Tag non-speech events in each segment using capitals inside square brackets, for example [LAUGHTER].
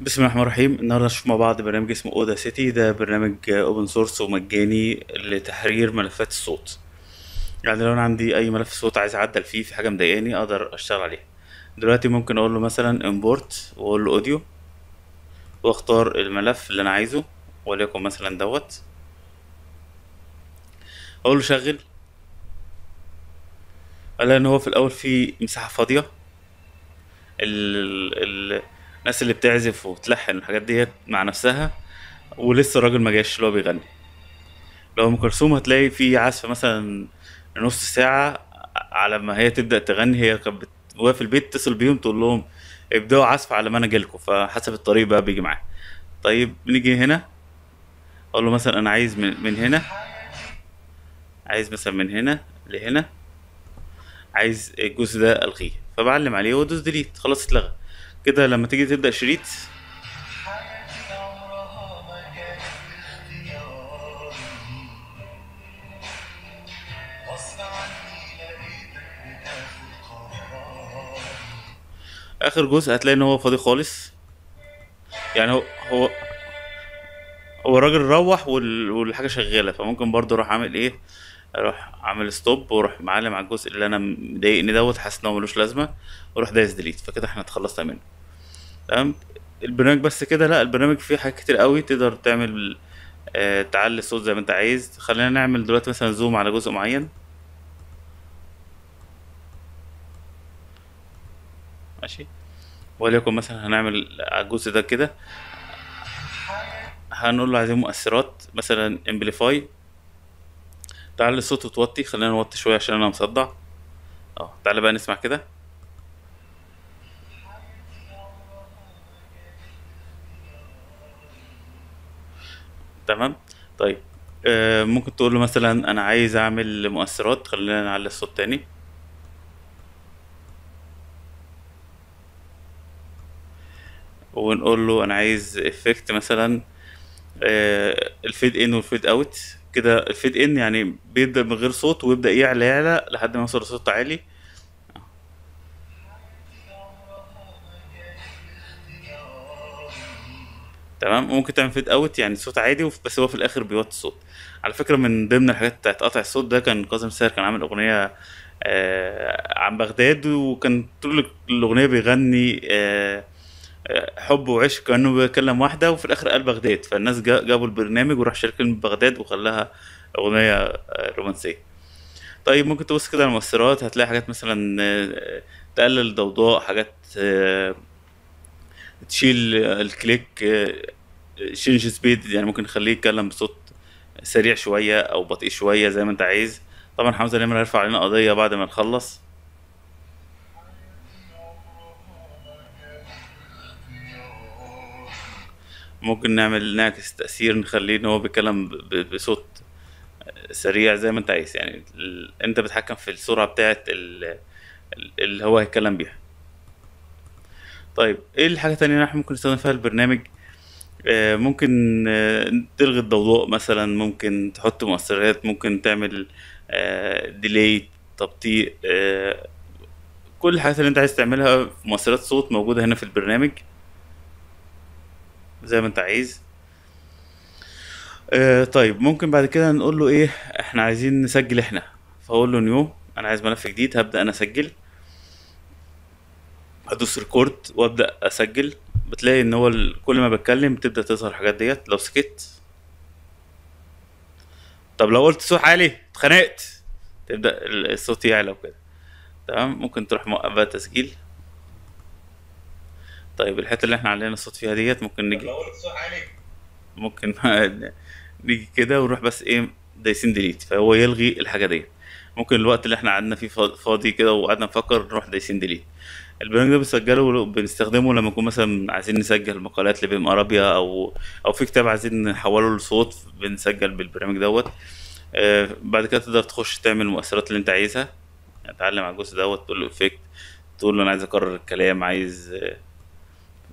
بسم الله الرحمن الرحيم النهارده نشوف مع بعض برنامج اسمه اودا سيتي ده برنامج اوبن سورس ومجاني لتحرير ملفات الصوت يعني لو انا عندي اي ملف صوت عايز اعدل فيه في حاجه مضايقاني اقدر اشتغل عليها دلوقتي ممكن اقول له مثلا امبورت واقول له اوديو واختار الملف اللي انا عايزه وليكن مثلا دوت اقول له شغل قال ان هو في الاول في مساحه فاضيه ال ال الناس اللي بتعزف وتلحن الحاجات ديت مع نفسها ولسه الراجل ما جاش اللي هو بيغني لو ام كلثوم هتلاقي في عزف مثلا نص ساعه على ما هي تبدا تغني هي كانت وهي في البيت تتصل بيهم تقول لهم ابداوا عزف على ما انا جالكوا فحسب الطريق بقى بيجي معاه طيب نيجي هنا اقول له مثلا انا عايز من, من هنا عايز مثلا من هنا لهنا عايز الجزء ده الغيه فبعلم عليه وادوس ديليت خلاص اتلغى كده لما تيجي تبدأ شريط اخر جزء هتلاقي ان هو فاضي خالص يعني هو هو هو الراجل روح والحاجه شغاله فممكن برضه راح عامل ايه اروح عامل ستوب واروح معلم على الجزء اللي انا مضايقني دوت حاسس ان هو ملوش لازمه واروح دايس ديليت فكده احنا اتخلصنا منه تمام البرنامج بس كده لا البرنامج فيه حاجات كتير قوي تقدر تعمل آه تعلي الصوت زي ما انت عايز خلينا نعمل دلوقتي مثلا زوم على جزء معين ماشي وليكن مثلا هنعمل على الجزء ده كده هنقول له عايزين مؤثرات مثلا امبليفاي تعالى الصوت وتوطي خلينا نوطي شويه عشان انا مصدع اه تعالى بقى نسمع كده تمام طيب آه ممكن تقول له مثلا انا عايز اعمل مؤثرات خلينا نعلي الصوت تاني ونقول له انا عايز افكت مثلا آه الفيد ان والفيد اوت كده الفيد ان يعني بيبدا من غير صوت ويبدا يعلى يعلى لحد ما يوصل لصوت عالي تمام ممكن تعمل فيد اوت يعني صوت عادي بس هو في الاخر بيوطي الصوت على فكره من ضمن الحاجات بتاعت قطع الصوت ده كان كاظم ساهر كان عامل اغنيه آه عن بغداد وكان طول الاغنيه بيغني آه حب وعشق كانه بيكلم واحده وفي الاخر قال بغداد فالناس جابوا البرنامج وراح شارك بغداد وخلاها اغنيه رومانسيه طيب ممكن تبص كده على المؤثرات هتلاقي حاجات مثلا آه، تقلل الضوضاء حاجات آه، تشيل الكليك تشينج آه، سبيد يعني ممكن نخليه يتكلم بصوت سريع شويه او بطيء شويه زي ما انت عايز طبعا حمزه نمر هيرفع علينا قضيه بعد ما نخلص ممكن نعمل نعكس تأثير نخليه ان هو بيتكلم بصوت سريع زي ما انت عايز يعني ال... انت بتحكم في السرعة بتاعه ال... اللي هو هيتكلم بيها طيب ايه الحاجة التانية اللي احنا ممكن نستخدم فيها البرنامج آه ممكن آه تلغي الضوضاء مثلا ممكن تحط مؤثرات ممكن تعمل آه ديلي تبطيء آه، كل الحاجات اللي انت عايز تعملها مؤثرات صوت موجودة هنا في البرنامج زي ما انت عايز آه طيب ممكن بعد كده نقول له ايه احنا عايزين نسجل احنا فاقول له نيو انا عايز ملف جديد هبدا انا اسجل هدوس ريكورد وابدا اسجل بتلاقي ان هو كل ما بتكلم بتبدا تظهر الحاجات ديت لو سكت طب لو قلت صوت عالي اتخنقت تبدا الصوت يعلى وكده تمام ممكن تروح موقف بقى تسجيل طيب الحته اللي احنا علينا الصوت فيها ديت ممكن نجي ممكن [LAUGHS] نيجي كده ونروح بس ايه دايسين ديليت فهو يلغي الحاجه ديت ممكن الوقت اللي احنا قعدنا فيه فاضي كده وقعدنا نفكر نروح دايسين ديليت البرنامج ده بنسجله بنستخدمه لما نكون مثلا عايزين نسجل مقالات لبيم ارابيا او او في كتاب عايزين نحوله لصوت بنسجل بالبرنامج دوت آه، بعد كده تقدر تخش تعمل المؤثرات اللي انت عايزها اتعلم يعني على الجزء دوت تقول له افكت تقول له انا عايز اكرر الكلام عايز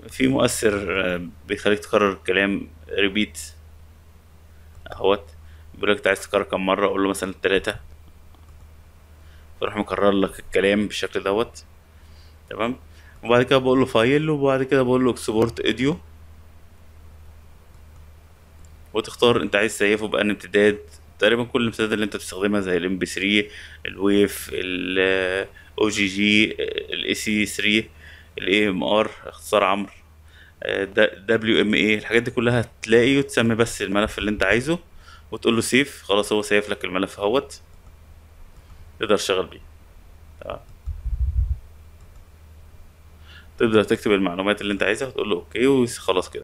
في مؤثر آه، بيخليك تكرر الكلام ريبيت اهوت بيقول لك انت عايز تكرر كم مره اقول له مثلا ثلاثه فراح مكرر لك الكلام بالشكل دوت تمام وبعد كده بقول له فايل وبعد كده بقول له اكسبورت ايديو وتختار انت عايز تسيفه بقى امتداد تقريبا كل الامتدادات اللي انت بتستخدمها زي الام بي 3 الويف الاو جي جي الاي سي 3 الاي ام ار اختصار عمرو دبليو ام اي الحاجات دي كلها تلاقي وتسمي بس الملف اللي انت عايزه وتقول له سيف خلاص هو سيف لك الملف اهوت تقدر تشتغل بيه تمام تقدر تكتب المعلومات اللي انت عايزها وتقول له اوكي وخلاص كده